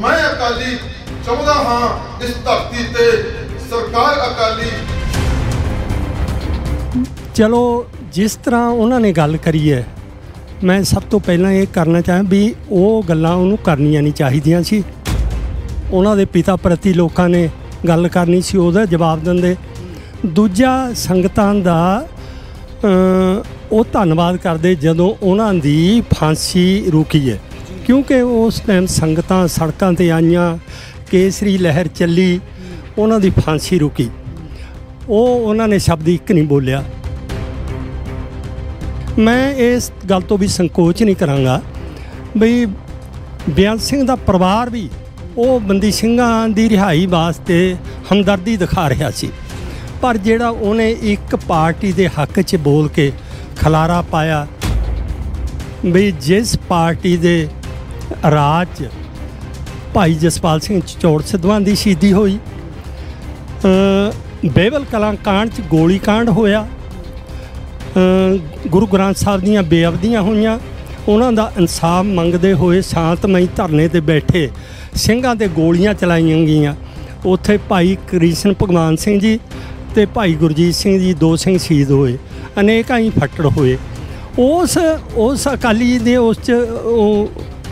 ਮੈਂ ਅਕਾਲੀ ਚਾਹੁੰਦਾ ਹਾਂ ਇਸ ਧਰਤੀ ਤੇ ਸਰਕਾਰ ਅਕਾਲੀ ਚਲੋ ਜਿਸ ਤਰ੍ਹਾਂ ਉਹਨਾਂ ਨੇ ਗੱਲ ਕਰੀ ਹੈ ਮੈਂ ਸਭ ਤੋਂ ਪਹਿਲਾਂ ਇਹ ਕਰਨਾ ਚਾਹਾਂ ਵੀ ਉਹ ਗੱਲਾਂ ਉਹਨੂੰ ਕਰਨੀਆਂ ਨਹੀਂ ਚਾਹੀਦੀਆਂ ਸੀ ਉਹਨਾਂ ਦੇ ਪਿਤਾ ਪ੍ਰਤੀ ਲੋਕਾਂ ਨੇ ਗੱਲ ਕਰਨੀ ਸੀ ਉਹਦਾ ਜਵਾਬ ਦਿੰਦੇ ਦੂਜਾ ਸੰਗਤਾਂ ਦਾ ਉਹ ਧੰਨਵਾਦ ਕਰਦੇ ਜਦੋਂ ਉਹਨਾਂ ਦੀ ਫਾਂਸੀ ਰੁਕੀ ਹੈ ਕਿਉਂਕਿ ਉਸ ਟਾਈਮ ਸੰਗਤਾਂ ਸੜਕਾਂ ਤੇ ਆਈਆਂ ਕੇਸਰੀ ਲਹਿਰ ਚੱਲੀ ਉਹਨਾਂ ਦੀ ਫਾਂਸੀ ਰੁਕੀ ਉਹ ਉਹਨਾਂ ਨੇ ਸ਼ਬਦ ਇੱਕ ਨਹੀਂ ਬੋਲਿਆ ਮੈਂ ਇਸ ਗੱਲ ਤੋਂ ਵੀ ਸੰਕੋਚ ਨਹੀਂ ਕਰਾਂਗਾ ਬਈ ਬਿਆਨ ਸਿੰਘ ਦਾ ਪਰਿਵਾਰ ਵੀ ਉਹ ਬੰਦੀ ਸਿੰਘਾਂ ਦੀ ਰਿਹਾਈ ਵਾਸਤੇ ਹਮਦਰਦੀ ਦਿਖਾ ਰਿਹਾ ਸੀ ਪਰ ਜਿਹੜਾ ਉਹਨੇ ਇੱਕ ਪਾਰਟੀ ਦੇ ਹੱਕ 'ਚ ਬੋਲ ਕੇ ਖਲਾਰਾ ਪਾਇਆ ਵੀ ਜਿਸ ਪਾਰਟੀ ਦੇ ਰਾਜ ਭਾਈ ਜਸਪਾਲ ਸਿੰਘ ਚੋੜ ਸਿੱਧਵਾਂ ਦੀ ਸ਼ਹੀਦੀ ਹੋਈ ਬੇਵਲ ਕਲਾਂ ਕਾਂਡ 'ਚ ਗੋਲੀ ਕਾਂਡ ਹੋਇਆ ਗੁਰੂ ਗ੍ਰੰਥ ਸਾਹਿਬ ਦੀਆਂ ਬੇਅਬਦੀਆਂ ਹੋਈਆਂ ਉਹਨਾਂ ਦਾ ਇਨਸਾਫ ਮੰਗਦੇ ਹੋਏ ਸ਼ਾਂਤਮਈ ਧਰਨੇ ਤੇ ਬੈਠੇ ਸਿੰਘਾਂ ਤੇ ਗੋਲੀਆਂ ਚਲਾਈਆਂ ਗਈਆਂ ਉੱਥੇ ਭਾਈ ਕ੍ਰਿਸ਼ਨ ਭਗਵਾਨ ਸਿੰਘ ਜੀ ਤੇ ਭਾਈ ਗੁਰਜੀਤ ਸਿੰਘ ਜੀ ਦੋ ਸਿੰਘ ਸ਼ਹੀਦ ਹੋਏ ਅਨੇਕਾਂ ਹੀ ਫੱਟੜ ਹੋਏ ਉਸ ਉਸ ਅਕਾਲੀ ਦੇ ਉਸ ਚ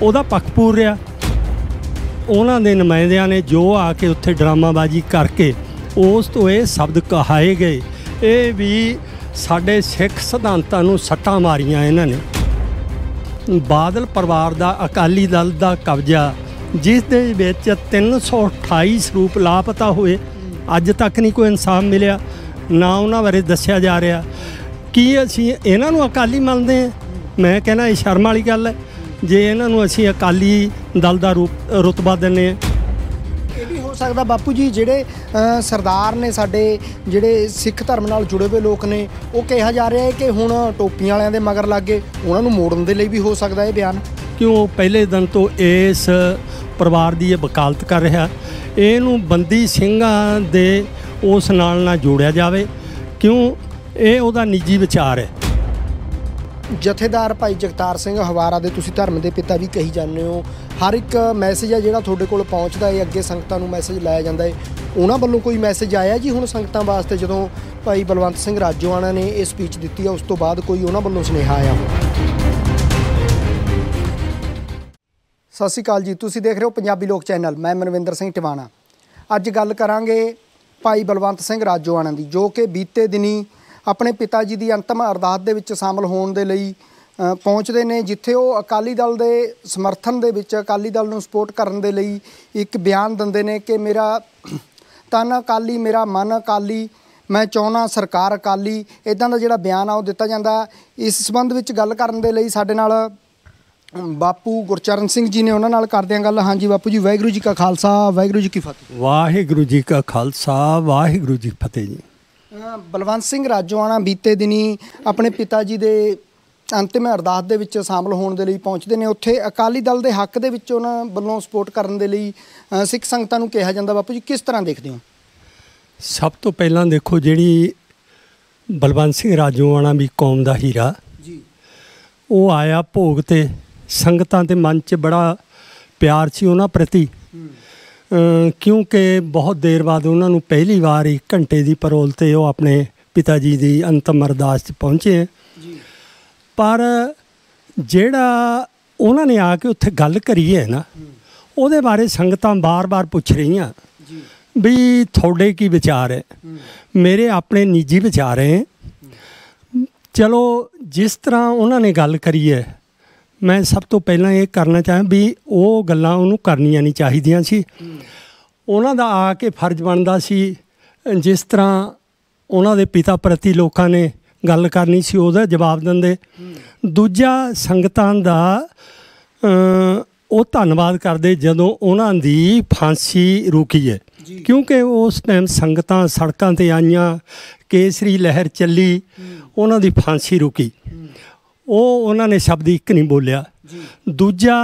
ਉਹਦਾ ਪੱਖ ਪੂਰ ਰਿਹਾ ਉਹਨਾਂ ਦੇ ਨੁਮਾਇੰਦਿਆਂ ਨੇ ਜੋ ਆ ਕੇ ਉੱਥੇ ਡਰਾਮਾਬਾਜ਼ੀ ਕਰਕੇ ਉਸ ਤੋਂ ਇਹ ਸ਼ਬਦ ਕਹਾਏ ਗਏ ਇਹ ਵੀ ਸਾਡੇ ਸਿੱਖ ਸਿਧਾਂਤਾਂ ਨੂੰ ਸੱਟਾਂ ਮਾਰੀਆਂ ਇਹਨਾਂ ਨੇ ਬਾਦਲ ਪਰਿਵਾਰ ਦਾ ਅਕਾਲੀ ਦਲ ਦਾ ਕਬਜ਼ਾ ਜਿਸ ਦੇ ਵਿੱਚ 328 ਸਰੂਪ ਲਾਪਤਾ ਹੋਏ ਅੱਜ ਤੱਕ ਨਹੀਂ ਕੋਈ ਇਨਸਾਫ ਮਿਲਿਆ ਨਾ ਉਹਨਾਂ ਬਾਰੇ ਦੱਸਿਆ ਜਾ ਰਿਹਾ ਕੀ ਅਸੀਂ ਇਹਨਾਂ ਨੂੰ ਅਕਾਲੀ ਮੰਨਦੇ ਹਾਂ ਮੈਂ ਕਹਿੰਦਾ ਇਹ ਸ਼ਰਮ ਵਾਲੀ ਗੱਲ ਹੈ ਜੇ ਇਹਨਾਂ ਨੂੰ ਅਸੀਂ ਅਕਾਲੀ ਦਲ ਦਾ ਰੂਪ ਰਤਬਾ ਦਿੰਨੇ ਆ ਇਹ ਵੀ ਹੋ ਸਕਦਾ ਬਾਪੂ ਜੀ ਜਿਹੜੇ ਸਰਦਾਰ ਨੇ ਸਾਡੇ ਜਿਹੜੇ ਸਿੱਖ ਧਰਮ ਨਾਲ ਜੁੜੇ ਹੋਏ ਲੋਕ ਨੇ ਉਹ ਕਿਹਾ ਜਾ ਰਿਹਾ ਹੈ ਕਿ ਹੁਣ ਟੋਪੀਆਂ ਵਾਲਿਆਂ ਦੇ ਮਗਰ ਲੱਗ ਗਏ ਉਹਨਾਂ ਨੂੰ ਮੋੜਨ ਦੇ ਲਈ ਵੀ ਹੋ ਸਕਦਾ ਇਹ ਬਿਆਨ ਕਿਉਂ ਪਹਿਲੇ ਦਿਨ ਤੋਂ ਇਸ ਪਰਿਵਾਰ ਦੀ ਇਹ ਵਕਾਲਤ ਕਰ ਰਿਹਾ ਇਹਨੂੰ ਬੰਦੀ ਸਿੰਘਾਂ ਦੇ ਉਸ ਨਾਲ ਨਾ ਜੋੜਿਆ ਜਾਵੇ ਕਿਉਂ ਇਹ ਉਹਦਾ ਨਿੱਜੀ ਵਿਚਾਰ ਹੈ ਜਥੇਦਾਰ ਭਾਈ ਜਗਤਾਰ ਸਿੰਘ ਹਵਾਰਾ ਦੇ ਤੁਸੀਂ ਧਰਮ ਦੇ ਪਿਤਾ ਵੀ ਕਹੀ ਜਾਂਦੇ ਹੋ ਹਰ ਇੱਕ ਮੈਸੇਜ ਆ ਜਿਹੜਾ ਤੁਹਾਡੇ ਕੋਲ ਪਹੁੰਚਦਾ ਹੈ ਅੱਗੇ ਸੰਗਤਾਂ ਨੂੰ ਮੈਸੇਜ ਲਾਇਆ ਜਾਂਦਾ ਹੈ ਉਹਨਾਂ ਵੱਲੋਂ ਕੋਈ ਮੈਸੇਜ ਆਇਆ ਜੀ ਹੁਣ ਸੰਗਤਾਂ ਵਾਸਤੇ ਜਦੋਂ ਭਾਈ ਬਲਵੰਤ ਸਿੰਘ ਰਾਜੋਆਣਾ ਨੇ ਇਹ ਸਪੀਚ ਦਿੱਤੀ ਆ ਉਸ ਤੋਂ ਬਾਅਦ ਕੋਈ ਉਹਨਾਂ ਵੱਲੋਂ ਸੁਨੇਹਾ ਆਇਆ ਸਤਿ ਸ਼੍ਰੀ ਅਕਾਲ ਜੀ ਤੁਸੀਂ ਦੇਖ ਰਹੇ ਹੋ ਪੰਜਾਬੀ ਲੋਕ ਚੈਨਲ ਮੈਂ ਮਨਵਿੰਦਰ ਸਿੰਘ ਟਿਵਾਣਾ ਅੱਜ ਗੱਲ ਕਰਾਂਗੇ ਭਾਈ ਬਲਵੰਤ ਸਿੰਘ ਰਾਜੋਆਣਾ ਦੀ ਜੋ ਕਿ ਬੀਤੇ ਦਿਨੀ ਆਪਣੇ ਪਿਤਾ ਜੀ ਦੀ ਅੰਤਮ ਅਰਦਾਸ ਦੇ ਵਿੱਚ ਸ਼ਾਮਲ ਹੋਣ ਦੇ ਲਈ ਪਹੁੰਚਦੇ ਨੇ ਜਿੱਥੇ ਉਹ ਅਕਾਲੀ ਦਲ ਦੇ ਸਮਰਥਨ ਦੇ ਵਿੱਚ ਅਕਾਲੀ ਦਲ ਨੂੰ ਸਪੋਰਟ ਕਰਨ ਦੇ ਲਈ ਇੱਕ ਬਿਆਨ ਦਿੰਦੇ ਨੇ ਕਿ ਮੇਰਾ ਤਨ ਅਕਾਲੀ ਮੇਰਾ ਮਨ ਅਕਾਲੀ ਮੈਂ ਚਾਹਣਾ ਸਰਕਾਰ ਅਕਾਲੀ ਇਦਾਂ ਦਾ ਜਿਹੜਾ ਬਿਆਨ ਆ ਉਹ ਦਿੱਤਾ ਜਾਂਦਾ ਇਸ ਸੰਬੰਧ ਵਿੱਚ ਗੱਲ ਕਰਨ ਦੇ ਲਈ ਸਾਡੇ ਨਾਲ ਬਾਪੂ ਗੁਰਚਰਨ ਸਿੰਘ ਜੀ ਨੇ ਉਹਨਾਂ ਨਾਲ ਕਰਦੇ ਆ ਗੱਲ ਹਾਂਜੀ ਬਾਪੂ ਜੀ ਵਾਹਿਗੁਰੂ ਜੀ ਕਾ ਖਾਲਸਾ ਵਾਹਿਗੁਰੂ ਜੀ ਕੀ ਫਤਿਹ ਵਾਹਿਗੁਰੂ ਜੀ ਕਾ ਖਾਲਸਾ ਵਾਹਿਗੁਰੂ ਜੀ ਫਤਿਹ ਜੀ ਬਲਵੰਤ ਸਿੰਘ ਰਾਜੋਆਣਾ ਬੀਤੇ ਦਿਨੀ ਆਪਣੇ ਪਿਤਾ ਜੀ ਦੇ ਅੰਤਿਮ ਅਰਦਾਸ ਦੇ ਵਿੱਚ ਸ਼ਾਮਲ ਹੋਣ ਦੇ ਲਈ ਪਹੁੰਚਦੇ ਨੇ ਉੱਥੇ ਅਕਾਲੀ ਦਲ ਦੇ ਹੱਕ ਦੇ ਵਿੱਚ ਉਹਨਾਂ ਵੱਲੋਂ ਸਪੋਰਟ ਕਰਨ ਦੇ ਲਈ ਸਿੱਖ ਸੰਗਤਾਂ ਨੂੰ ਕਿਹਾ ਜਾਂਦਾ ਬਾਪੂ ਜੀ ਕਿਸ ਤਰ੍ਹਾਂ ਦੇਖਦੇ ਹੋ ਸਭ ਤੋਂ ਪਹਿਲਾਂ ਦੇਖੋ ਜਿਹੜੀ ਬਲਵੰਤ ਸਿੰਘ ਰਾਜੋਆਣਾ ਵੀ ਕੌਮ ਦਾ ਹੀਰਾ ਜੀ ਉਹ ਆਇਆ ਭੋਗ ਤੇ ਸੰਗਤਾਂ ਤੇ ਮਨ 'ਚ ਬੜਾ ਪਿਆਰ ਸੀ ਉਹਨਾਂ ਪ੍ਰਤੀ ਕਿਉਂਕਿ ਬਹੁਤ ਦੇਰ ਬਾਅਦ ਉਹਨਾਂ ਨੂੰ ਪਹਿਲੀ ਵਾਰ ਇੱਕ ਘੰਟੇ ਦੀ ਪਰੋਲ ਤੇ ਉਹ ਆਪਣੇ ਪਿਤਾ ਜੀ ਦੀ ਅੰਤਮ ਅਰਦਾਸ 'ਚ ਪਹੁੰਚੇ ਜੀ ਪਰ ਜਿਹੜਾ ਉਹਨਾਂ ਨੇ ਆ ਕੇ ਉੱਥੇ ਗੱਲ ਕਰੀ ਹੈ ਨਾ ਉਹਦੇ ਬਾਰੇ ਸੰਗਤਾਂ ਬਾਰ-ਬਾਰ ਪੁੱਛ ਰਹੀਆਂ ਜੀ ਵੀ ਤੁਹਾਡੇ ਕੀ ਵਿਚਾਰ ਹੈ ਮੇਰੇ ਆਪਣੇ ਨਿੱਜੀ ਵਿਚਾਰ ਹੈ ਚਲੋ ਜਿਸ ਤਰ੍ਹਾਂ ਉਹਨਾਂ ਨੇ ਗੱਲ ਕਰੀ ਹੈ ਮੈਂ ਸਭ ਤੋਂ ਪਹਿਲਾਂ ਇਹ ਕਰਨਾ ਚਾਹਾਂ ਵੀ ਉਹ ਗੱਲਾਂ ਉਹਨੂੰ ਕਰਨੀਆਂ ਨਹੀਂ ਚਾਹੀਦੀਆਂ ਸੀ ਉਹਨਾਂ ਦਾ ਆ ਕੇ ਫਰਜ਼ ਬਣਦਾ ਸੀ ਜਿਸ ਤਰ੍ਹਾਂ ਉਹਨਾਂ ਦੇ ਪਿਤਾ ਪ੍ਰਤੀ ਲੋਕਾਂ ਨੇ ਗੱਲ ਕਰਨੀ ਸੀ ਉਹਦਾ ਜਵਾਬ ਦਿੰਦੇ ਦੂਜਾ ਸੰਗਤਾਂ ਦਾ ਉਹ ਧੰਨਵਾਦ ਕਰਦੇ ਜਦੋਂ ਉਹਨਾਂ ਦੀ ਫਾਂਸੀ ਰੁਕੀ ਹੈ ਕਿਉਂਕਿ ਉਸ ਟਾਈਮ ਸੰਗਤਾਂ ਸੜਕਾਂ ਤੇ ਆਈਆਂ ਕੇਸਰੀ ਲਹਿਰ ਚੱਲੀ ਉਹਨਾਂ ਦੀ ਫਾਂਸੀ ਰੁਕੀ ਉਹ ਉਹਨਾਂ ਨੇ ਸ਼ਬਦ ਇੱਕ ਨਹੀਂ ਬੋਲਿਆ ਦੂਜਾ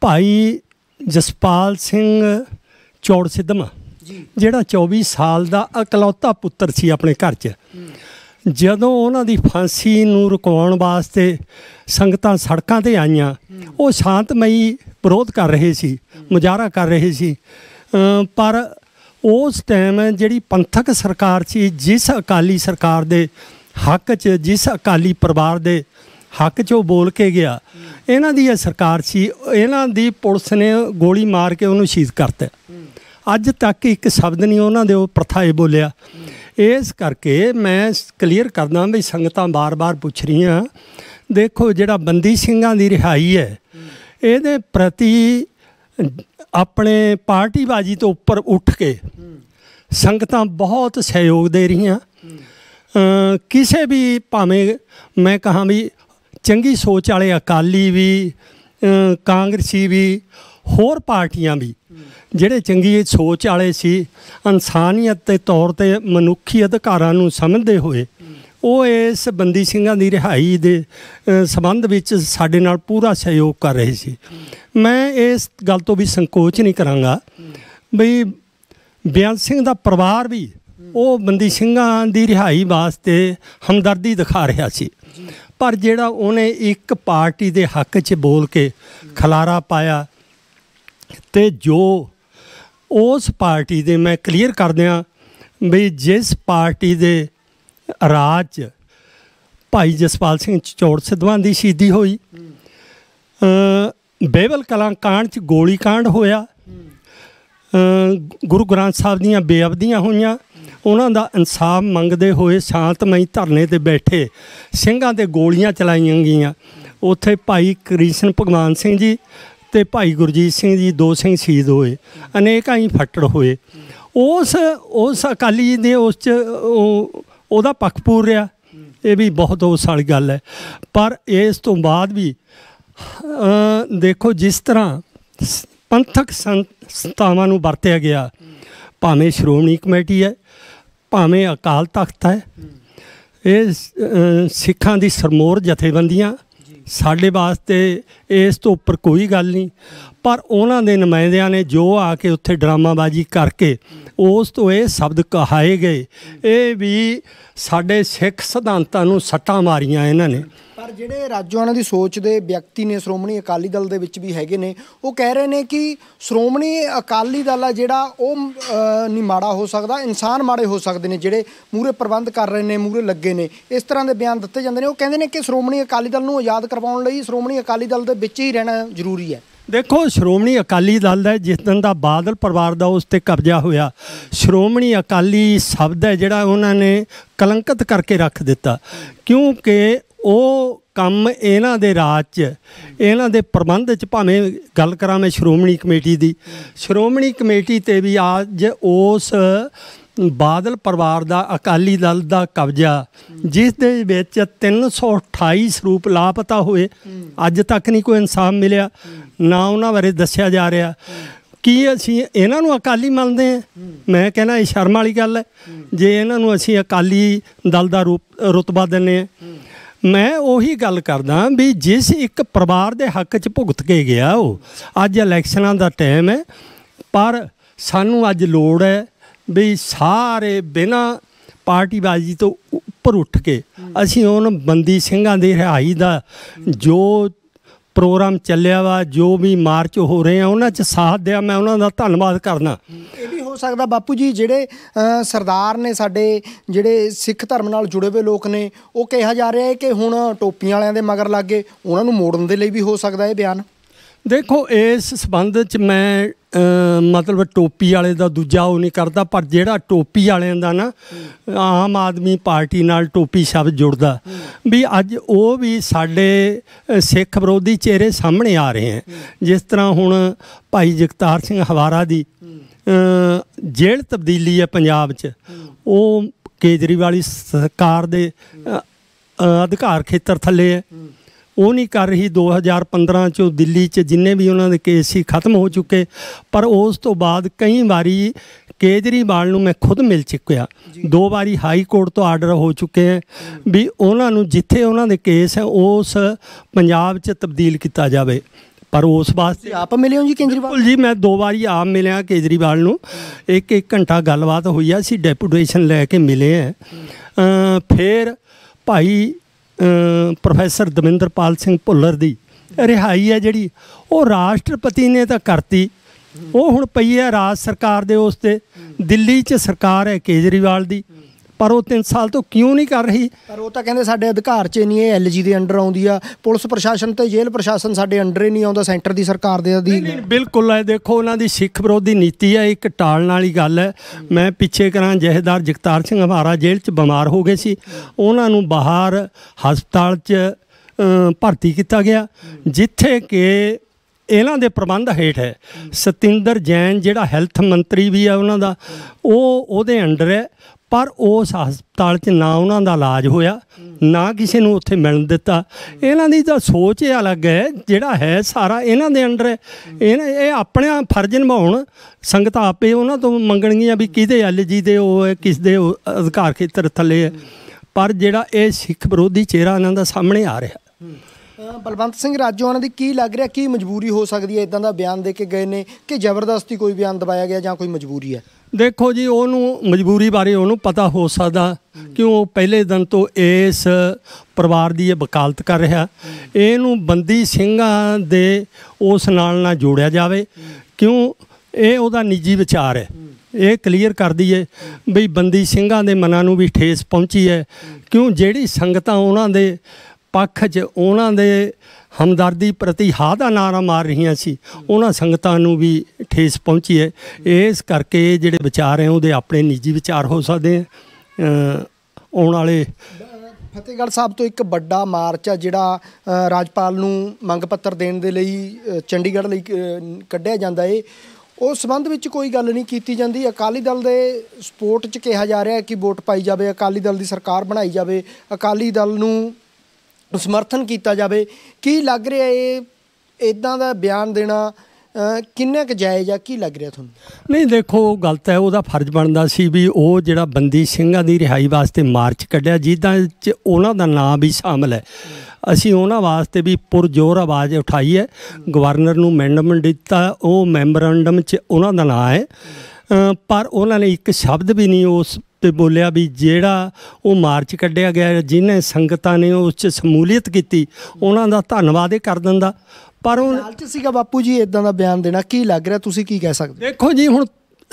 ਭਾਈ ਜਸਪਾਲ ਸਿੰਘ ਚੌੜ ਸਿੱਧਮ ਜਿਹੜਾ 24 ਸਾਲ ਦਾ ਇਕਲੌਤਾ ਪੁੱਤਰ ਸੀ ਆਪਣੇ ਘਰ 'ਚ ਜਦੋਂ ਉਹਨਾਂ ਦੀ ਫਾਂਸੀ ਨੂੰ ਰੁਕਵਾਉਣ ਵਾਸਤੇ ਸੰਗਤਾਂ ਸੜਕਾਂ ਤੇ ਆਈਆਂ ਉਹ ਸ਼ਾਂਤਮਈ ਵਿਰੋਧ ਕਰ ਰਹੇ ਸੀ ਮੁਜ਼ਾਹਰਾ ਕਰ ਰਹੇ ਸੀ ਪਰ ਉਸ ਟਾਈਮ ਜਿਹੜੀ ਪੰਥਕ ਸਰਕਾਰ ਸੀ ਜਿਸ ਅਕਾਲੀ ਸਰਕਾਰ ਦੇ ਹੱਕ 'ਚ ਜਿਸ ਅਕਾਲੀ ਪਰਿਵਾਰ ਦੇ ਹੱਕ 'ਚ ਉਹ ਬੋਲ ਕੇ ਗਿਆ ਇਹਨਾਂ ਦੀ ਇਹ ਸਰਕਾਰ ਸੀ ਇਹਨਾਂ ਦੀ ਪੁਲਿਸ ਨੇ ਗੋਲੀ ਮਾਰ ਕੇ ਉਹਨੂੰ ਸ਼ਹੀਦ ਕਰਤਾ ਅੱਜ ਤੱਕ ਇੱਕ ਸ਼ਬਦ ਨਹੀਂ ਉਹਨਾਂ ਦੇ ਉਹ ਪ੍ਰਥਾਏ ਬੋਲਿਆ ਇਸ ਕਰਕੇ ਮੈਂ ਕਲੀਅਰ ਕਰਦਾ ਵੀ ਸੰਗਤਾਂ ਬਾਰ-ਬਾਰ ਪੁੱਛ ਰਹੀਆਂ ਦੇਖੋ ਜਿਹੜਾ ਬੰਦੀ ਸਿੰਘਾਂ ਦੀ ਰਿਹਾਈ ਹੈ ਇਹਦੇ ਪ੍ਰਤੀ ਆਪਣੇ ਪਾਰਟੀ ਬਾਜੀ ਤੋਂ ਉੱਪਰ ਉੱਠ ਕੇ ਸੰਗਤਾਂ ਬਹੁਤ ਸਹਿਯੋਗ ਦੇ ਰਹੀਆਂ ਕਿਸੇ ਵੀ ਭਾਵੇਂ ਮੈਂ ਕਹਾਂ ਵੀ ਚੰਗੀ ਸੋਚ ਵਾਲੇ ਅਕਾਲੀ ਵੀ ਕਾਂਗਰਸੀ ਵੀ ਹੋਰ ਪਾਰਟੀਆਂ ਵੀ ਜਿਹੜੇ ਚੰਗੀ ਸੋਚ ਵਾਲੇ ਸੀ ਇਨਸਾਨੀਅਤ ਦੇ ਤੌਰ ਤੇ ਮਨੁੱਖੀ ਅਧਿਕਾਰਾਂ ਨੂੰ ਸਮਝਦੇ ਹੋਏ ਉਹ ਇਸ ਬੰਦੀ ਸਿੰਘਾਂ ਦੀ ਰਿਹਾਈ ਦੇ ਸਬੰਧ ਵਿੱਚ ਸਾਡੇ ਨਾਲ ਪੂਰਾ ਸਹਿਯੋਗ ਕਰ ਰਹੇ ਸੀ ਮੈਂ ਇਸ ਗੱਲ ਤੋਂ ਵੀ ਸੰਕੋਚ ਨਹੀਂ ਕਰਾਂਗਾ ਬਈ ਬਿਆਨ ਸਿੰਘ ਦਾ ਪਰਿਵਾਰ ਵੀ ਉਹ ਬੰਦੀ ਸਿੰਘਾਂ ਦੀ ਰਿਹਾਈ ਵਾਸਤੇ ਹਮਦਰਦੀ ਦਿਖਾ ਰਿਹਾ ਸੀ ਪਰ ਜਿਹੜਾ ਉਹਨੇ ਇੱਕ ਪਾਰਟੀ ਦੇ ਹੱਕ 'ਚ ਬੋਲ ਕੇ ਖਲਾਰਾ ਪਾਇਆ ਤੇ ਜੋ ਉਸ ਪਾਰਟੀ ਦੇ ਮੈਂ ਕਲੀਅਰ ਕਰ ਦਿਆਂ ਵੀ ਜਿਸ ਪਾਰਟੀ ਦੇ ਰਾਜ ਭਾਈ ਜਸਪਾਲ ਸਿੰਘ ਚੌੜ ਸਿੱਧਵਾਂ ਦੀ ਸ਼ਹੀਦੀ ਹੋਈ ਬੇਵਲ ਕਲਾਂ ਕਾਂਡ 'ਚ ਗੋਲੀ ਕਾਂਡ ਹੋਇਆ ਗੁਰੂ ਗ੍ਰੰਥ ਸਾਹਿਬ ਦੀਆਂ ਬੇਅਬਦੀਆਂ ਹੋਈਆਂ ਉਹਨਾਂ ਦਾ ਇਨਸਾਫ ਮੰਗਦੇ ਹੋਏ ਸ਼ਾਂਤਮਈ ਧਰਨੇ ਤੇ ਬੈਠੇ ਸਿੰਘਾਂ ਤੇ ਗੋਲੀਆਂ ਚਲਾਈਆਂ ਗਈਆਂ ਉੱਥੇ ਭਾਈ ਕ੍ਰਿਸ਼ਨ ਭਗਵਾਨ ਸਿੰਘ ਜੀ ਤੇ ਭਾਈ ਗੁਰਜੀਤ ਸਿੰਘ ਜੀ ਦੋ ਸਿੰਘ ਸ਼ਹੀਦ ਹੋਏ ਅਨੇਕਾਂ ਹੀ ਫੱਟੜ ਹੋਏ ਉਸ ਉਸ ਅਕਾਲੀ ਜੀ ਦੇ ਉਸ ਚ ਉਹਦਾ ਪੱਖਪੂਰ ਰਿਹਾ ਇਹ ਵੀ ਬਹੁਤ ਉਸ ਵਾਲੀ ਗੱਲ ਹੈ ਪਰ ਇਸ ਤੋਂ ਬਾਅਦ ਵੀ ਦੇਖੋ ਜਿਸ ਤਰ੍ਹਾਂ ਪੰਥਕ ਸੰਸਥਾਵਾਂ ਨੂੰ ਵਰਤਿਆ ਗਿਆ ਭਾਵੇਂ ਸ਼੍ਰੋਮਣੀ ਕਮੇਟੀ ਹੈ ਭਾਵੇਂ ਅਕਾਲ ਤਖਤ ਹੈ ਇਹ ਸਿੱਖਾਂ ਦੀ ਸਰਮੋਰ ਜਥੇਬੰਦੀਆਂ ਸਾਡੇ ਵਾਸਤੇ ਇਸ ਤੋਂ ਉੱਪਰ ਕੋਈ ਗੱਲ ਨਹੀਂ ਪਰ ਉਹਨਾਂ ਦੇ ਨੁਮਾਇੰਦਿਆਂ ਨੇ ਜੋ ਆ ਕੇ ਉੱਥੇ ਡਰਾਮਾਬਾਜ਼ੀ ਕਰਕੇ ਉਸ ਤੋਂ ਇਹ ਸ਼ਬਦ ਕਹਾਏ ਗਏ ਇਹ ਵੀ ਸਾਡੇ ਸਿੱਖ ਸਿਧਾਂਤਾਂ ਨੂੰ ਸੱਟਾਂ ਮਾਰੀਆਂ ਇਹਨਾਂ ਨੇ ਪਰ ਜਿਹੜੇ ਰਾਜਵਾਨਾਂ ਦੀ ਸੋਚ ਦੇ ਵਿਅਕਤੀ ਨੇ ਸ਼੍ਰੋਮਣੀ ਅਕਾਲੀ ਦਲ ਦੇ ਵਿੱਚ ਵੀ ਹੈਗੇ ਨੇ ਉਹ ਕਹਿ ਰਹੇ ਨੇ ਕਿ ਸ਼੍ਰੋਮਣੀ ਅਕਾਲੀ ਦਲ ਆ ਜਿਹੜਾ ਉਹ ਨਹੀਂ ਮਾੜਾ ਹੋ ਸਕਦਾ ਇਨਸਾਨ ਮਾੜੇ ਹੋ ਸਕਦੇ ਨੇ ਜਿਹੜੇ ਮੂਰੇ ਪ੍ਰਬੰਧ ਕਰ ਰਹੇ ਨੇ ਮੂਰੇ ਲੱਗੇ ਨੇ ਇਸ ਤਰ੍ਹਾਂ ਦੇ ਬਿਆਨ ਦਿੱਤੇ ਜਾਂਦੇ ਨੇ ਉਹ ਕਹਿੰਦੇ ਨੇ ਕਿ ਸ਼੍ਰੋਮਣੀ ਅਕਾਲੀ ਦਲ ਨੂੰ ਆਜ਼ਾਦ ਕਰਵਾਉਣ ਲਈ ਸ਼੍ਰੋਮਣੀ ਅਕਾਲੀ ਦਲ ਦੇ ਵਿੱਚ ਹੀ ਰਹਿਣਾ ਜ਼ਰੂਰੀ ਹੈ ਦੇਖੋ ਸ਼੍ਰੋਮਣੀ ਅਕਾਲੀ ਦਲ ਦਾ ਜਿਸ ਦਿਨ ਦਾ ਬਾਦਲ ਪਰਿਵਾਰ ਦਾ ਉਸ ਤੇ ਕਬਜ਼ਾ ਹੋਇਆ ਸ਼੍ਰੋਮਣੀ ਅਕਾਲੀ ਸ਼ਬਦ ਹੈ ਜਿਹੜਾ ਉਹਨਾਂ ਨੇ ਕਲੰਕਿਤ ਕਰਕੇ ਰੱਖ ਦਿੱਤਾ ਕਿਉਂਕਿ ਉਹ ਕੰਮ ਇਹਨਾਂ ਦੇ ਰਾਜ 'ਚ ਇਹਨਾਂ ਦੇ ਪ੍ਰਬੰਧ 'ਚ ਭਾਵੇਂ ਗੱਲ ਕਰਾਂ ਮੈਂ ਸ਼੍ਰੋਮਣੀ ਕਮੇਟੀ ਦੀ ਸ਼੍ਰੋਮਣੀ ਕਮੇਟੀ ਤੇ ਵੀ ਅੱਜ ਉਸ ਬਾਦਲ ਪਰਿਵਾਰ ਦਾ ਅਕਾਲੀ ਦਲ ਦਾ ਕਬਜ਼ਾ ਜਿਸ ਦੇ ਵਿੱਚ 328 ਸਰੂਪ ਲਾਪਤਾ ਹੋਏ ਅੱਜ ਤੱਕ ਨਹੀਂ ਕੋਈ ਇਨਸਾਫ ਮਿਲਿਆ ਨਾ ਉਹਨਾਂ ਬਾਰੇ ਦੱਸਿਆ ਜਾ ਰਿਹਾ ਕੀ ਅਸੀਂ ਇਹਨਾਂ ਨੂੰ ਅਕਾਲੀ ਮੰਨਦੇ ਆ ਮੈਂ ਕਹਿੰਦਾ ਇਹ ਸ਼ਰਮ ਵਾਲੀ ਗੱਲ ਹੈ ਜੇ ਇਹਨਾਂ ਨੂੰ ਅਸੀਂ ਅਕਾਲੀ ਦਲ ਦਾ ਰੂਪ ਰਤਬਾ ਦਿੰਨੇ ਆ ਮੈਂ ਉਹੀ ਗੱਲ ਕਰਦਾ ਵੀ ਜਿਸ ਇੱਕ ਪਰਿਵਾਰ ਦੇ ਹੱਕ 'ਚ ਭੁਗਤ ਕੇ ਗਿਆ ਉਹ ਅੱਜ ਇਲੈਕਸ਼ਨਾਂ ਦਾ ਟਾਈਮ ਹੈ ਪਰ ਸਾਨੂੰ ਅੱਜ ਲੋੜ ਹੈ ਵੀ ਸਾਰੇ ਬਿਨਾ ਬਾਜੀ ਤੋਂ ਉੱਪਰ ਉੱਠ ਕੇ ਅਸੀਂ ਉਹਨਾਂ ਬੰਦੀ ਸਿੰਘਾਂ ਦੀ ਰਿਹਾਈ ਦਾ ਜੋ ਪ੍ਰੋਗਰਾਮ ਚੱਲਿਆ ਵਾ ਜੋ ਵੀ ਮਾਰਚ ਹੋ ਰਹੇ ਆ ਉਹਨਾਂ 'ਚ ਸਾਥ ਦਿਆ ਮੈਂ ਉਹਨਾਂ ਦਾ ਧੰਨਵਾਦ ਕਰਨਾ ਹੋ ਸਕਦਾ ਬਾਪੂ ਜੀ ਜਿਹੜੇ ਸਰਦਾਰ ਨੇ ਸਾਡੇ ਜਿਹੜੇ ਸਿੱਖ ਧਰਮ ਨਾਲ ਜੁੜੇ ਹੋਏ ਲੋਕ ਨੇ ਉਹ ਕਿਹਾ ਜਾ ਰਿਹਾ ਹੈ ਕਿ ਹੁਣ ਟੋਪੀਆਂ ਵਾਲਿਆਂ ਦੇ ਮਗਰ ਲੱਗ ਗਏ ਉਹਨਾਂ ਨੂੰ ਮੋੜਨ ਦੇ ਲਈ ਵੀ ਹੋ ਸਕਦਾ ਇਹ ਬਿਆਨ ਦੇਖੋ ਇਸ ਸਬੰਧ ਚ ਮੈਂ ਮਤਲਬ ਟੋਪੀ ਵਾਲੇ ਦਾ ਦੂਜਾ ਉਹ ਨਹੀਂ ਕਰਦਾ ਪਰ ਜਿਹੜਾ ਟੋਪੀ ਵਾਲਿਆਂ ਦਾ ਨਾ ਆਮ ਆਦਮੀ ਪਾਰਟੀ ਨਾਲ ਟੋਪੀ ਸ਼ਬਦ ਜੁੜਦਾ ਵੀ ਅੱਜ ਉਹ ਵੀ ਸਾਡੇ ਸਿੱਖ ਵਿਰੋਧੀ ਚਿਹਰੇ ਸਾਹਮਣੇ ਆ ਰਹੇ ਹਨ ਜਿਸ ਤਰ੍ਹਾਂ ਹੁਣ ਭਾਈ ਜਗਤਾਰ ਸਿੰਘ ਹਵਾਰਾ ਦੀ ਜੇਲ੍ਹ ਤਬਦੀਲੀ ਹੈ ਪੰਜਾਬ 'ਚ ਉਹ ਕੇਜਰੀਵਾਲੀ ਸਰਕਾਰ ਦੇ ਅਧਿਕਾਰ ਖੇਤਰ ਥੱਲੇ ਹੈ ਉਹ ਨਹੀਂ ਕਰ ਰਹੀ 2015 ਚੋਂ ਦਿੱਲੀ 'ਚ ਜਿੰਨੇ ਵੀ ਉਹਨਾਂ ਦੇ ਕੇਸ ਸੀ ਖਤਮ ਹੋ ਚੁੱਕੇ ਪਰ ਉਸ ਤੋਂ ਬਾਅਦ ਕਈ ਵਾਰੀ ਕੇਜਰੀਵਾਲ ਨੂੰ ਮੈਂ ਖੁਦ ਮਿਲ ਚੁੱਕਿਆ ਦੋ ਵਾਰੀ ਹਾਈ ਕੋਰਟ ਤੋਂ ਆਰਡਰ ਹੋ ਚੁੱਕੇ ਹੈ ਵੀ ਉਹਨਾਂ ਨੂੰ ਜਿੱਥੇ ਉਹਨਾਂ ਦੇ ਕੇਸ ਹੈ ਉਸ ਪੰਜਾਬ 'ਚ ਤਬਦੀਲ ਕੀਤਾ ਜਾਵੇ ਪਰ ਉਸ ਵਾਸਤੇ ਆਪ ਮਿਲੇ ਹੋ ਜੀ ਕੇਜਰੀਵਾਲ ਜੀ ਮੈਂ ਦੋ ਵਾਰੀ ਆਪ ਮਿਲਿਆ ਕੇਜਰੀਵਾਲ ਨੂੰ ਇੱਕ ਇੱਕ ਘੰਟਾ ਗੱਲਬਾਤ ਹੋਈ ਆ ਅਸੀਂ ਡੈਪੂਟੇਸ਼ਨ ਲੈ ਕੇ ਮਿਲੇ ਆ ਫਿਰ ਭਾਈ ਪ੍ਰੋਫੈਸਰ ਦਵਿੰਦਰਪਾਲ ਸਿੰਘ ਭੁੱਲਰ ਦੀ ਰਿਹਾਈ ਹੈ ਜਿਹੜੀ ਉਹ ਰਾਸ਼ਟਰਪਤੀ ਨੇ ਤਾਂ ਕਰਤੀ ਉਹ ਹੁਣ ਪਈ ਹੈ ਰਾਜ ਸਰਕਾਰ ਦੇ ਉਸ ਤੇ ਦਿੱਲੀ 'ਚ ਸਰਕਾਰ ਹੈ ਕੇਜਰੀਵਾਲ ਦੀ ਪਰ ਉਹ 3 ਸਾਲ ਤੋਂ ਕਿਉਂ ਨਹੀਂ ਕਰ ਰਹੀ ਪਰ ਉਹ ਤਾਂ ਕਹਿੰਦੇ ਸਾਡੇ ਅਧਿਕਾਰ 'ਚ ਨਹੀਂ ਇਹ ਐਲਜੀ ਦੇ ਅੰਡਰ ਆਉਂਦੀ ਆ ਪੁਲਿਸ ਪ੍ਰਸ਼ਾਸਨ ਤੇ ਜੇਲ੍ਹ ਪ੍ਰਸ਼ਾਸਨ ਸਾਡੇ ਅੰਡਰ ਹੀ ਨਹੀਂ ਆਉਂਦਾ ਸੈਂਟਰ ਦੀ ਸਰਕਾਰ ਦੇ ਅਧੀਨ ਬਿਲਕੁਲ ਐ ਦੇਖੋ ਉਹਨਾਂ ਦੀ ਸਿੱਖ ਵਿਰੋਧੀ ਨੀਤੀ ਹੈ ਇੱਕ ਟਾਲਣ ਵਾਲੀ ਗੱਲ ਹੈ ਮੈਂ ਪਿੱਛੇ ਕਰਾਂ ਜਹੇਦਾਰ ਜਗਤਾਰ ਸਿੰਘ ਹਮਾਰਾ ਜੇਲ੍ਹ 'ਚ ਬਿਮਾਰ ਹੋ ਗਏ ਸੀ ਉਹਨਾਂ ਨੂੰ ਬਾਹਰ ਹਸਪਤਾਲ 'ਚ ਭਰਤੀ ਕੀਤਾ ਗਿਆ ਜਿੱਥੇ ਕਿ ਇਹਨਾਂ ਦੇ ਪ੍ਰਬੰਧ ਹੇਠ ਹੈ ਸਤਿੰਦਰ ਜੈਨ ਜਿਹੜਾ ਹੈਲਥ ਮੰਤਰੀ ਵੀ ਆ ਉਹਨਾਂ ਦਾ ਉਹ ਉਹਦੇ ਅੰਡਰ ਹੈ ਪਰ ਉਸ ਹਸਪਤਾਲ 'ਚ ਨਾ ਉਹਨਾਂ ਦਾ ਇਲਾਜ ਹੋਇਆ ਨਾ ਕਿਸੇ ਨੂੰ ਉੱਥੇ ਮਿਲਣ ਦਿੱਤਾ ਇਹਨਾਂ ਦੀ ਤਾਂ ਸੋਚ ਹੀ ਅਲੱਗ ਹੈ ਜਿਹੜਾ ਹੈ ਸਾਰਾ ਇਹਨਾਂ ਦੇ ਅੰਡਰ ਹੈ ਇਹ ਆਪਣੇ ਫਰਜ਼ ਨਿਭਾਉਣ ਸੰਗਤ ਆਪੇ ਉਹਨਾਂ ਤੋਂ ਮੰਗਣਗੀਆਂ ਵੀ ਕਿਹਦੇ ਐਲਜੀ ਦੇ ਉਹ ਕਿਸ ਦੇ ਅਧਿਕਾਰ ਖੇਤਰ ਥੱਲੇ ਹੈ ਪਰ ਜਿਹੜਾ ਇਹ ਸਿੱਖ ਵਿਰੋਧੀ ਚਿਹਰਾ ਇਹਨਾਂ ਦਾ ਸਾਹਮਣੇ ਆ ਰਿਹਾ ਬਲਵੰਤ ਸਿੰਘ ਰਾਜੋਆਣਾ ਦੀ ਕੀ ਲੱਗ ਰਿਹਾ ਕੀ ਮਜਬੂਰੀ ਹੋ ਸਕਦੀ ਹੈ ਇਦਾਂ ਦਾ ਬਿਆਨ ਦੇ ਕੇ ਗਏ ਨੇ ਕਿ ਜ਼ਬਰਦਸਤੀ ਕੋਈ ਬਿਆਨ ਦਬਾਇਆ ਗਿਆ ਜਾਂ ਕੋਈ ਮਜਬੂਰੀ ਹੈ ਦੇਖੋ ਜੀ ਉਹਨੂੰ ਮਜਬੂਰੀ ਬਾਰੇ ਉਹਨੂੰ ਪਤਾ ਹੋ ਸਕਦਾ ਕਿਉਂ ਪਹਿਲੇ ਦਿਨ ਤੋਂ ਇਸ ਪਰਿਵਾਰ ਦੀ ਇਹ ਵਕਾਲਤ ਕਰ ਰਿਹਾ ਇਹਨੂੰ ਬੰਦੀ ਸਿੰਘਾਂ ਦੇ ਉਸ ਨਾਲ ਨਾ ਜੋੜਿਆ ਜਾਵੇ ਕਿਉਂ ਇਹ ਉਹਦਾ ਨਿੱਜੀ ਵਿਚਾਰ ਹੈ ਇਹ ਕਲੀਅਰ ਕਰ ਦਈਏ ਵੀ ਬੰਦੀ ਸਿੰਘਾਂ ਦੇ ਮਨਾਂ ਨੂੰ ਵੀ ਠੇਸ ਪਹੁੰਚੀ ਹੈ ਕਿਉਂ ਜਿਹੜੀ ਸੰਗਤਾਂ ਉਹਨਾਂ ਦੇ ਪੱਖ 'ਚ ਉਹਨਾਂ ਦੇ ਹਮਦਰਦੀ ਪ੍ਰਤੀ ਹਾ ਦਾ ਨਾਰਾ ਮਾਰ ਰਹੀਆਂ ਸੀ ਉਹਨਾਂ ਸੰਗਤਾਂ ਨੂੰ ਵੀ ਠੇਸ ਪਹੁੰਚੀ ਹੈ ਇਸ ਕਰਕੇ ਜਿਹੜੇ ਵਿਚਾਰ ਹੈ ਉਹਦੇ ਆਪਣੇ ਨਿੱਜੀ ਵਿਚਾਰ ਹੋ ਸਕਦੇ ਆ ਆਉਣ ਵਾਲੇ ਫਤਿਹਗੜ੍ਹ ਸਾਹਿਬ ਤੋਂ ਇੱਕ ਵੱਡਾ ਮਾਰਚ ਆ ਜਿਹੜਾ ਰਾਜਪਾਲ ਨੂੰ ਮੰਗ ਪੱਤਰ ਦੇਣ ਦੇ ਲਈ ਚੰਡੀਗੜ੍ਹ ਲਈ ਕੱਢਿਆ ਜਾਂਦਾ ਏ ਉਸ ਸੰਬੰਧ ਵਿੱਚ ਕੋਈ ਗੱਲ ਨਹੀਂ ਕੀਤੀ ਜਾਂਦੀ ਅਕਾਲੀ ਦਲ ਦੇ ਸਪੋਰਟ 'ਚ ਕਿਹਾ ਜਾ ਰਿਹਾ ਕਿ ਵੋਟ ਪਾਈ ਜਾਵੇ ਅਕਾਲੀ ਦਲ ਦੀ ਸਰਕਾਰ ਬਣਾਈ ਜਾਵੇ ਅਕਾਲੀ ਦਲ ਨੂੰ ਸਮਰਥਨ ਕੀਤਾ ਜਾਵੇ ਕੀ ਲੱਗ ਰਿਹਾ ਇਹ ਇਦਾਂ ਦਾ ਬਿਆਨ ਦੇਣਾ ਕਿੰਨਾ ਕੁ ਜਾਇਜ਼ ਆ ਕੀ ਲੱਗ ਰਿਹਾ ਤੁਹਾਨੂੰ ਨਹੀਂ ਦੇਖੋ ਗਲਤ ਹੈ ਉਹਦਾ ਫਰਜ਼ ਬਣਦਾ ਸੀ ਵੀ ਉਹ ਜਿਹੜਾ ਬੰਦੀ ਸਿੰਘਾਂ ਦੀ ਰਿਹਾਈ ਵਾਸਤੇ ਮਾਰਚ ਕੱਢਿਆ ਜਿੱਦਾਂ ਚ ਉਹਨਾਂ ਦਾ ਨਾਮ ਵੀ ਸ਼ਾਮਲ ਹੈ ਅਸੀਂ ਉਹਨਾਂ ਵਾਸਤੇ ਵੀ ਪੁਰਜੋਰ ਆਵਾਜ਼ ਉਠਾਈ ਹੈ ਗਵਰਨਰ ਨੂੰ ਮੈਂਡਮ ਦਿੱਤਾ ਉਹ ਮੈਮੋਰੰਡਮ ਚ ਉਹਨਾਂ ਦਾ ਨਾਮ ਹੈ ਪਰ ਉਹਨਾਂ ਨੇ ਇੱਕ ਸ਼ਬਦ ਵੀ ਨਹੀਂ ਉਸ ਤੇ ਬੋਲਿਆ ਵੀ ਜਿਹੜਾ ਉਹ ਮਾਰਚ ਕੱਢਿਆ ਗਿਆ ਜਿਨ੍ਹਾਂ ਸੰਗਤਾਂ ਨੇ ਉਸ 'ਚ ਸਮੂਲੀਅਤ ਕੀਤੀ ਉਹਨਾਂ ਦਾ ਧੰਨਵਾਦ ਇਹ ਕਰ ਦਿੰਦਾ ਪਰ ਉਹ ਲਾਲਚ ਸੀਗਾ ਬਾਪੂ ਜੀ ਇਦਾਂ ਦਾ ਬਿਆਨ ਦੇਣਾ ਕੀ ਲੱਗ ਰਿਹਾ ਤੁਸੀਂ ਕੀ ਕਹਿ ਸਕਦੇ ਦੇਖੋ ਜੀ ਹੁਣ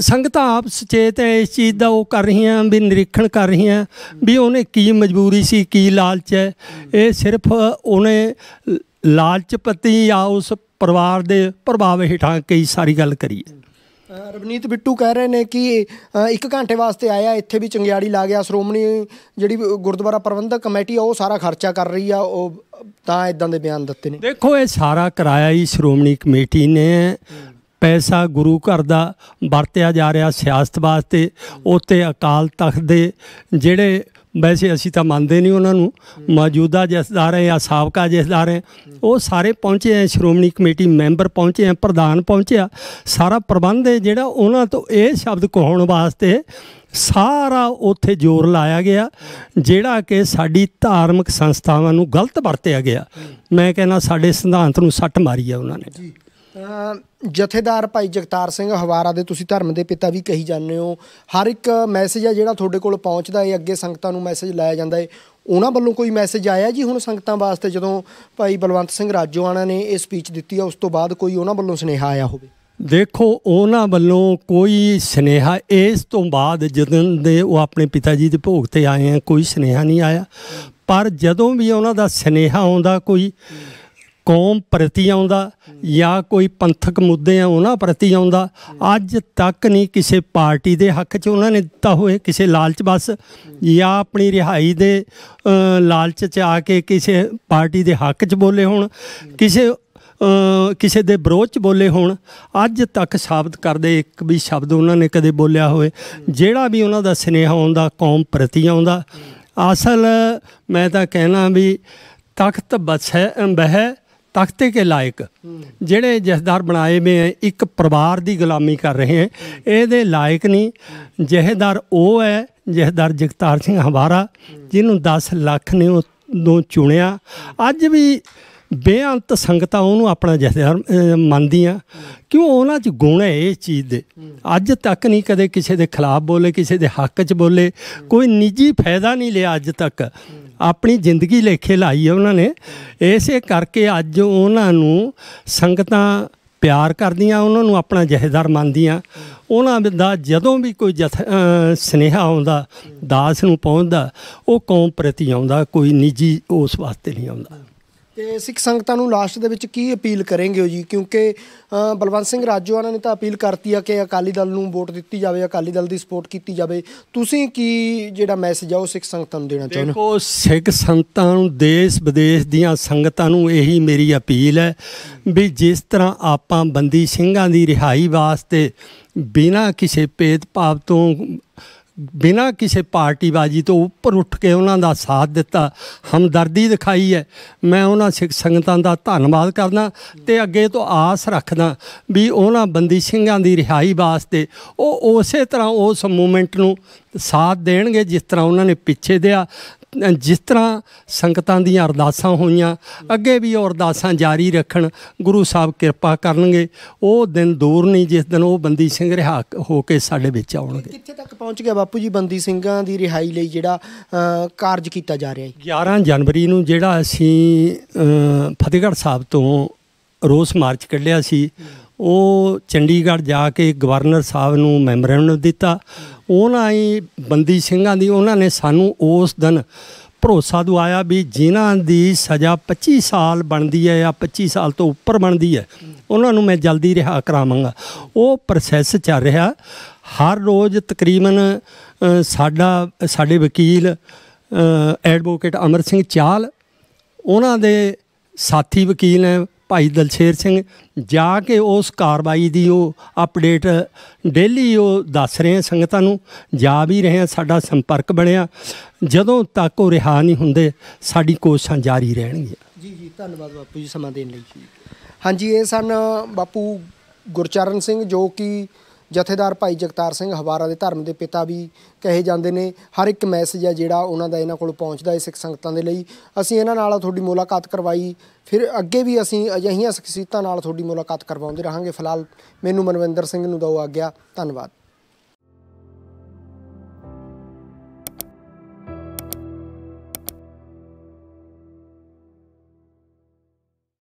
ਸੰਗਤਾਂ ਆਪ ਸੁਚੇਤ ਹੈ ਇਸ ਚੀਜ਼ ਦਾ ਉਹ ਕਰ ਰਹੀਆਂ ਵੀ ਨਿਰੀਖਣ ਕਰ ਰਹੀਆਂ ਵੀ ਉਹਨੇ ਕੀ ਮਜਬੂਰੀ ਸੀ ਕੀ ਲਾਲਚ ਹੈ ਇਹ ਸਿਰਫ ਉਹਨੇ ਲਾਲਚ ਪਤੀ ਉਸ ਪਰਿਵਾਰ ਦੇ ਪ੍ਰਭਾਵ ਹੇਠਾਂ ਕਈ ਸਾਰੀ ਗੱਲ ਕਰੀ ਹੈ ਰਵਨੀਤ ਬਿੱਟੂ ਕਹਿ ਰਹੇ ਨੇ ਕਿ ਇੱਕ ਘੰਟੇ ਵਾਸਤੇ ਆਇਆ ਇੱਥੇ ਵੀ ਚੰਗਿਆੜੀ ਲਾ ਗਿਆ ਸ਼੍ਰੋਮਣੀ ਜਿਹੜੀ ਗੁਰਦੁਆਰਾ ਪ੍ਰਬੰਧਕ ਕਮੇਟੀ ਆ ਉਹ ਸਾਰਾ ਖਰਚਾ ਕਰ ਰਹੀ ਆ ਉਹ ਤਾਂ ਇਦਾਂ ਦੇ ਬਿਆਨ ਦਿੱਤੇ ਨੇ ਦੇਖੋ ਇਹ ਸਾਰਾ ਕਿਰਾਇਆ ਹੀ ਸ਼੍ਰੋਮਣੀ ਕਮੇਟੀ ਨੇ ਪੈਸਾ ਗੁਰੂ ਘਰ ਦਾ ਵਰਤਿਆ ਜਾ ਰਿਹਾ ਸਿਆਸਤ ਵਾਸਤੇ ਉੱਤੇ ਅਕਾਲ ਤਖਤ ਦੇ ਜਿਹੜੇ ਵੈਸੇ ਅਸੀਂ ਤਾਂ ਮੰਨਦੇ ਨਹੀਂ ਉਹਨਾਂ ਨੂੰ ਮੌਜੂਦਾ ਜਸਦਾਰ ਹੈ ਜਾਂ ਸਾਬਕਾ ਜਸਦਾਰ ਹੈ ਉਹ ਸਾਰੇ ਪਹੁੰਚੇ ਆ ਸ਼੍ਰੋਮਣੀ ਕਮੇਟੀ ਮੈਂਬਰ ਪਹੁੰਚੇ ਆ ਪ੍ਰਧਾਨ ਪਹੁੰਚਿਆ ਸਾਰਾ ਪ੍ਰਬੰਧ ਹੈ ਜਿਹੜਾ ਉਹਨਾਂ ਤੋਂ ਇਹ ਸ਼ਬਦ ਕਹਾਉਣ ਵਾਸਤੇ ਸਾਰਾ ਉੱਥੇ ਜ਼ੋਰ ਲਾਇਆ ਗਿਆ ਜਿਹੜਾ ਕਿ ਸਾਡੀ ਧਾਰਮਿਕ ਸੰਸਥਾਵਾਂ ਨੂੰ ਗਲਤ ਵਰਤਿਆ ਗਿਆ ਮੈਂ ਕਹਿੰਦਾ ਸਾਡੇ ਸਿਧਾਂਤ ਨੂੰ ਸੱਟ ਮਾਰੀ ਆ ਉਹਨਾਂ ਨੇ ਜੀ ਜਥੇਦਾਰ ਭਾਈ ਜਗਤਾਰ ਸਿੰਘ ਹਵਾਰਾ ਦੇ ਤੁਸੀਂ ਧਰਮ ਦੇ ਪਿਤਾ ਵੀ ਕਹੀ ਜਾਂਦੇ ਹੋ ਹਰ ਇੱਕ ਮੈਸੇਜ ਆ ਜਿਹੜਾ ਤੁਹਾਡੇ ਕੋਲ ਪਹੁੰਚਦਾ ਹੈ ਅੱਗੇ ਸੰਗਤਾਂ ਨੂੰ ਮੈਸੇਜ ਲਾਇਆ ਜਾਂਦਾ ਹੈ ਉਹਨਾਂ ਵੱਲੋਂ ਕੋਈ ਮੈਸੇਜ ਆਇਆ ਜੀ ਹੁਣ ਸੰਗਤਾਂ ਵਾਸਤੇ ਜਦੋਂ ਭਾਈ ਬਲਵੰਤ ਸਿੰਘ ਰਾਜੋਆਣਾ ਨੇ ਇਹ ਸਪੀਚ ਦਿੱਤੀ ਆ ਉਸ ਤੋਂ ਬਾਅਦ ਕੋਈ ਉਹਨਾਂ ਵੱਲੋਂ ਸੁਨੇਹਾ ਆਇਆ ਹੋਵੇ ਦੇਖੋ ਉਹਨਾਂ ਵੱਲੋਂ ਕੋਈ ਸੁਨੇਹਾ ਇਸ ਤੋਂ ਬਾਅਦ ਜਦੋਂ ਦੇ ਉਹ ਆਪਣੇ ਪਿਤਾ ਜੀ ਦੇ ਭੋਗ ਤੇ ਆਏ ਆ ਕੋਈ ਸੁਨੇਹਾ ਨਹੀਂ ਆਇਆ ਪਰ ਜਦੋਂ ਵੀ ਉਹਨਾਂ ਦਾ ਸੁਨੇਹਾ ਆਉਂਦਾ ਕੋਈ ਕੌਮ ਪ੍ਰਤੀ ਆਉਂਦਾ ਜਾਂ ਕੋਈ ਪੰਥਕ ਮੁੱਦੇ ਆ ਉਹਨਾਂ ਪ੍ਰਤੀ ਆਉਂਦਾ ਅੱਜ ਤੱਕ ਨਹੀਂ ਕਿਸੇ ਪਾਰਟੀ ਦੇ ਹੱਕ 'ਚ ਉਹਨਾਂ ਨੇ ਦਿੱਤਾ ਹੋਏ ਕਿਸੇ ਲਾਲਚ ਬਸ ਜਾਂ ਆਪਣੀ ਰਿਹਾਈ ਦੇ ਲਾਲਚ 'ਚ ਆ ਕੇ ਕਿਸੇ ਪਾਰਟੀ ਦੇ ਹੱਕ 'ਚ ਬੋਲੇ ਹੋਣ ਕਿਸੇ ਕਿਸੇ ਦੇ ਵਿਰੋਧ ਚ ਬੋਲੇ ਹੋਣ ਅੱਜ ਤੱਕ ਸਾਬਤ ਕਰਦੇ ਇੱਕ ਵੀ ਸ਼ਬਦ ਉਹਨਾਂ ਨੇ ਕਦੇ ਬੋਲਿਆ ਹੋਵੇ ਜਿਹੜਾ ਵੀ ਉਹਨਾਂ ਦਾ ਸਨੇਹਾ ਆਉਂਦਾ ਕੌਮ ਪ੍ਰਤੀ ਆਉਂਦਾ ਅਸਲ ਮੈਂ ਤਾਂ ਕਹਿਣਾ ਵੀ ਤਖਤ ਬਸ ਹੈ ਬਹਿ ਤਖਤੇ ਕੇ ਲਾਇਕ ਜਿਹੜੇ ਜਹਦਾਰ ਬਣਾਏ ਮੇ ਇੱਕ ਪਰਿਵਾਰ ਦੀ ਗੁਲਾਮੀ ਕਰ ਰਹੇ ਹੈ ਇਹਦੇ ਲਾਇਕ ਨਹੀਂ ਜਹਦਾਰ ਉਹ ਹੈ ਜਹਦਾਰ ਜਗਤਾਰ ਸਿੰਘ ਹਵਾਰਾ ਜਿਹਨੂੰ 10 ਲੱਖ ਨੇ ਉਹ ਨੂੰ ਚੁਣਿਆ ਅੱਜ ਵੀ ਬੇਅੰਤ ਸੰਗਤਾਂ ਉਹਨੂੰ ਆਪਣਾ ਜਥੇਦਾਰ ਮੰਨਦੀਆਂ ਕਿਉਂ ਉਹਨਾਂ 'ਚ ਗੁਣ ਹੈ ਇਸ ਚੀਜ਼ ਦੇ ਅੱਜ ਤੱਕ ਨਹੀਂ ਕਦੇ ਕਿਸੇ ਦੇ ਖਿਲਾਫ ਬੋਲੇ ਕਿਸੇ ਦੇ ਹੱਕ 'ਚ ਬੋਲੇ ਕੋਈ ਨਿੱਜੀ ਫਾਇਦਾ ਨਹੀਂ ਲਿਆ ਅੱਜ ਤੱਕ ਆਪਣੀ ਜ਼ਿੰਦਗੀ ਲੇਖੇ ਲਾਈ ਹੈ ਉਹਨਾਂ ਨੇ ਇਸੇ ਕਰਕੇ ਅੱਜ ਉਹਨਾਂ ਨੂੰ ਸੰਗਤਾਂ ਪਿਆਰ ਕਰਦੀਆਂ ਉਹਨਾਂ ਨੂੰ ਆਪਣਾ ਜਹੇਦਾਰ ਮੰਨਦੀਆਂ ਉਹਨਾਂ ਦਾ ਜਦੋਂ ਵੀ ਕੋਈ ਸਨੇਹਾ ਆਉਂਦਾ ਦਾਸ ਨੂੰ ਪਹੁੰਚਦਾ ਉਹ ਕੌਮ ਪ੍ਰਤੀ ਆਉਂਦਾ ਕੋਈ ਨਿੱਜੀ ਉਸ ਵਾਸਤੇ ਨਹੀਂ ਆਉਂਦਾ ਤੇ ਸਿੱਖ ਸੰਗਤਾਂ ਨੂੰ ਲਾਸਟ ਦੇ ਵਿੱਚ ਕੀ ਅਪੀਲ ਕਰੇਂਗੇ ਜੀ ਕਿਉਂਕਿ ਬਲਵੰਤ ਸਿੰਘ ਆਣਾ ਨੇ ਤਾਂ ਅਪੀਲ ਕਰਤੀ ਆ ਕਿ ਅਕਾਲੀ ਦਲ ਨੂੰ ਵੋਟ ਦਿੱਤੀ ਜਾਵੇ ਅਕਾਲੀ ਦਲ ਦੀ ਸਪੋਰਟ ਕੀਤੀ ਜਾਵੇ ਤੁਸੀਂ ਕੀ ਜਿਹੜਾ ਮੈਸੇਜ ਆ ਉਹ ਸਿੱਖ ਸੰਗਤਾਂ ਨੂੰ ਦੇਣਾ ਚਾਹੁੰਦੇ ਹੋ ਦੇਖੋ ਸਿੱਖ ਸੰਗਤਾਂ ਨੂੰ ਦੇਸ਼ ਵਿਦੇਸ਼ ਦੀਆਂ ਸੰਗਤਾਂ ਨੂੰ ਇਹੀ ਮੇਰੀ ਅਪੀਲ ਹੈ ਵੀ ਜਿਸ ਤਰ੍ਹਾਂ ਆਪਾਂ ਬੰਦੀ ਸਿੰਘਾਂ ਦੀ ਰਿਹਾਈ ਵਾਸਤੇ ਬਿਨਾਂ ਕਿਸੇ ਭੇਦਭਾਵ ਤੋਂ ਬਿਨਾਂ ਕਿਸੇ ਪਾਰਟੀਬਾਜ਼ੀ ਤੋਂ ਉੱਪਰ ਉੱਠ ਕੇ ਉਹਨਾਂ ਦਾ ਸਾਥ ਦਿੱਤਾ ਹਮਦਰਦੀ ਦਿਖਾਈ ਹੈ ਮੈਂ ਉਹਨਾਂ ਸਿੱਖ ਸੰਗਤਾਂ ਦਾ ਧੰਨਵਾਦ ਕਰਦਾ ਤੇ ਅੱਗੇ ਤੋਂ ਆਸ ਰੱਖਦਾ ਵੀ ਉਹਨਾਂ ਬੰਦੀ ਸਿੰਘਾਂ ਦੀ ਰਿਹਾਈ ਵਾਸਤੇ ਉਹ ਉਸੇ ਤਰ੍ਹਾਂ ਉਸ ਮੂਮੈਂਟ ਨੂੰ ਸਾਥ ਦੇਣਗੇ ਜਿਸ ਤਰ੍ਹਾਂ ਉਹਨਾਂ ਨੇ ਪਿੱਛੇ ਦਿਆ ਜਿਸ ਤਰ੍ਹਾਂ ਸੰਗਤਾਂ ਦੀਆਂ ਅਰਦਾਸਾਂ ਹੋਈਆਂ ਅੱਗੇ ਵੀ ਉਹ ਅਰਦਾਸਾਂ ਜਾਰੀ ਰੱਖਣ ਗੁਰੂ ਸਾਹਿਬ ਕਿਰਪਾ ਕਰਨਗੇ ਉਹ ਦਿਨ ਦੂਰ ਨਹੀਂ ਜਿਸ ਦਿਨ ਉਹ ਬੰਦੀ ਸਿੰਘ ਰਿਹਾ ਹੋ ਕੇ ਸਾਡੇ ਵਿੱਚ ਆਉਣਗੇ ਕਿੱਥੇ ਤੱਕ ਪਹੁੰਚ ਗਿਆ ਬਾਪੂ ਜੀ ਬੰਦੀ ਸਿੰਘਾਂ ਦੀ ਰਿਹਾਈ ਲਈ ਜਿਹੜਾ ਕਾਰਜ ਕੀਤਾ ਜਾ ਰਿਹਾ ਹੈ 11 ਜਨਵਰੀ ਨੂੰ ਜਿਹੜਾ ਅਸੀਂ ਫਤਿਹਗੜ੍ਹ ਸਾਹਿਬ ਤੋਂ ਰੋਸ ਮਾਰਚ ਕੱਢਿਆ ਸੀ ਉਹ ਚੰਡੀਗੜ੍ਹ ਜਾ ਕੇ ਗਵਰਨਰ ਸਾਹਿਬ ਨੂੰ ਮੈਮੋਰੈਂਡਮ ਦਿੱਤਾ ਉਹਨਾਂ ਹੀ ਬੰਦੀ ਸਿੰਘਾਂ ਦੀ ਉਹਨਾਂ ਨੇ ਸਾਨੂੰ ਉਸ ਦਿਨ ਭਰੋਸਾ ਦਵਾਇਆ ਵੀ ਜਿਨ੍ਹਾਂ ਦੀ ਸਜ਼ਾ 25 ਸਾਲ ਬਣਦੀ ਹੈ ਜਾਂ 25 ਸਾਲ ਤੋਂ ਉੱਪਰ ਬਣਦੀ ਹੈ ਉਹਨਾਂ ਨੂੰ ਮੈਂ ਜਲਦੀ ਰਿਹਾ ਕਰਾਵਾਂਗਾ ਉਹ ਪ੍ਰੋਸੈਸ ਚੱਲ ਰਿਹਾ ਹਰ ਰੋਜ਼ ਤਕਰੀਬਨ ਸਾਡਾ ਸਾਡੇ ਵਕੀਲ ਐਡਵੋਕੇਟ ਅਮਰ ਸਿੰਘ ਚਾਲ ਉਹਨਾਂ ਦੇ ਸਾਥੀ ਵਕੀਲ ਨੇ ਭਾਈ ਦਲਸ਼ੇਰ ਸਿੰਘ ਜਾ ਕੇ ਉਸ ਕਾਰਵਾਈ ਦੀ ਉਹ ਅਪਡੇਟ ਡੇਲੀ ਉਹ ਦੱਸ ਰਹੇ ਆ ਸੰਗਤਾਂ ਨੂੰ ਜਾ ਵੀ ਰਹੇ ਆ ਸਾਡਾ ਸੰਪਰਕ ਬਣਿਆ ਜਦੋਂ ਤੱਕ ਉਹ ਰਿਹਾ ਨਹੀਂ ਹੁੰਦੇ ਸਾਡੀ ਕੋਸ਼ਿਸ਼ਾਂ ਜਾਰੀ ਰਹਿਣਗੀਆਂ ਜੀ ਜੀ ਧੰਨਵਾਦ ਬਾਪੂ ਜੀ ਸਮਾਂ ਦੇਣ ਲਈ ਹਾਂਜੀ ਇਹ ਸਨ ਬਾਪੂ ਗੁਰਚਰਨ ਸਿੰਘ ਜੋ ਕਿ ਜਥੇਦਾਰ ਭਾਈ ਜਗਤਾਰ ਸਿੰਘ ਹਵਾਰਾ ਦੇ ਧਰਮ ਦੇ ਪਿਤਾ ਵੀ ਕਹੇ ਜਾਂਦੇ ਨੇ ਹਰ ਇੱਕ ਮੈਸੇਜ ਆ ਜਿਹੜਾ ਉਹਨਾਂ ਦਾ ਇਹਨਾਂ ਕੋਲ ਪਹੁੰਚਦਾ ਹੈ ਸਿੱਖ ਸੰਗਤਾਂ ਦੇ ਲਈ ਅਸੀਂ ਇਹਨਾਂ ਨਾਲ ਤੁਹਾਡੀ ਮੁਲਾਕਾਤ ਕਰਵਾਈ ਫਿਰ ਅੱਗੇ ਵੀ ਅਸੀਂ ਅਜਿਹੀਆਂ ਸਖਸੀਤਾਂ ਨਾਲ ਤੁਹਾਡੀ ਮੁਲਾਕਾਤ ਕਰਵਾਉਂਦੇ ਰਹਾਂਗੇ ਫਿਲਹਾਲ ਮੈਨੂੰ ਮਨਵਿੰਦਰ ਸਿੰਘ ਨੂੰ ਦਿਓ ਆਗਿਆ ਧੰਨਵਾਦ